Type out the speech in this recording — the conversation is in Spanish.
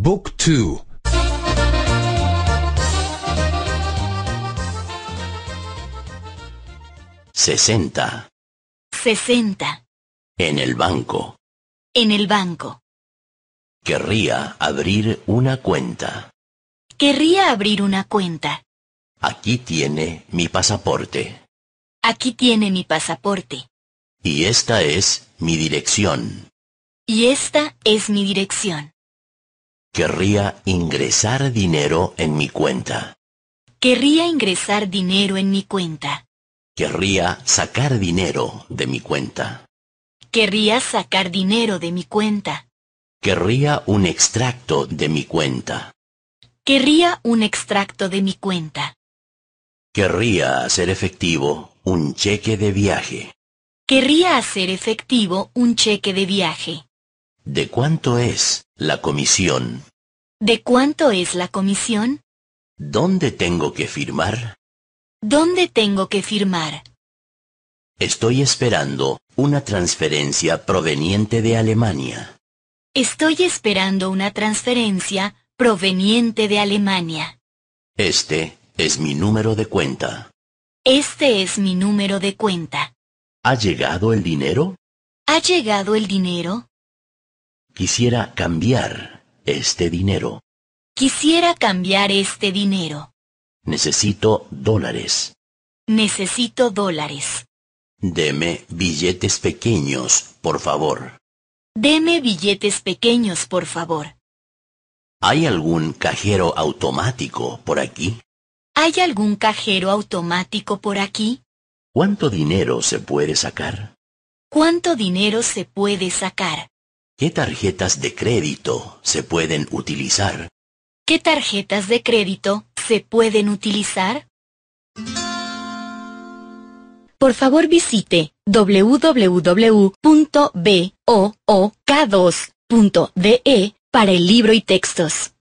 Book 2 60 60 En el banco En el banco Querría abrir una cuenta Querría abrir una cuenta Aquí tiene mi pasaporte Aquí tiene mi pasaporte Y esta es mi dirección Y esta es mi dirección Querría ingresar dinero en mi cuenta. Querría ingresar dinero en mi cuenta. Querría sacar dinero de mi cuenta. Querría sacar dinero de mi cuenta. Querría un extracto de mi cuenta. Querría un extracto de mi cuenta. Querría hacer efectivo un cheque de viaje. Querría hacer efectivo un cheque de viaje. ¿De cuánto es? La comisión. ¿De cuánto es la comisión? ¿Dónde tengo que firmar? ¿Dónde tengo que firmar? Estoy esperando una transferencia proveniente de Alemania. Estoy esperando una transferencia proveniente de Alemania. Este es mi número de cuenta. Este es mi número de cuenta. ¿Ha llegado el dinero? ¿Ha llegado el dinero? Quisiera cambiar este dinero. Quisiera cambiar este dinero. Necesito dólares. Necesito dólares. Deme billetes pequeños, por favor. Deme billetes pequeños, por favor. ¿Hay algún cajero automático por aquí? ¿Hay algún cajero automático por aquí? ¿Cuánto dinero se puede sacar? ¿Cuánto dinero se puede sacar? ¿Qué tarjetas de crédito se pueden utilizar? ¿Qué tarjetas de crédito se pueden utilizar? Por favor visite www.book2.de para el libro y textos.